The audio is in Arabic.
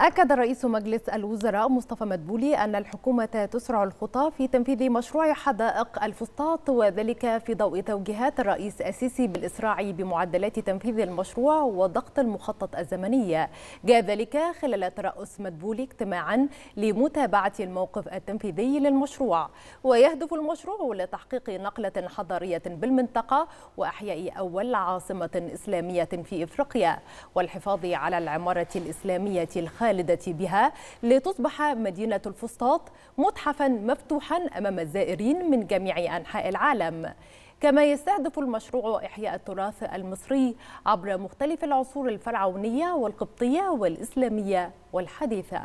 أكد رئيس مجلس الوزراء مصطفى مدبولي أن الحكومة تسرع الخطى في تنفيذ مشروع حدائق الفسطاط وذلك في ضوء توجيهات الرئيس السيسي بالإسراع بمعدلات تنفيذ المشروع وضغط المخطط الزمني جاء ذلك خلال ترأس مدبولي اجتماعا لمتابعة الموقف التنفيذي للمشروع ويهدف المشروع لتحقيق نقلة حضارية بالمنطقة وإحياء أول عاصمة إسلامية في إفريقيا والحفاظ على العمارة الإسلامية الخارجية الخالدة بها لتصبح مدينة الفسطاط متحفا مفتوحا أمام الزائرين من جميع أنحاء العالم كما يستهدف المشروع إحياء التراث المصري عبر مختلف العصور الفرعونية والقبطية والإسلامية والحديثة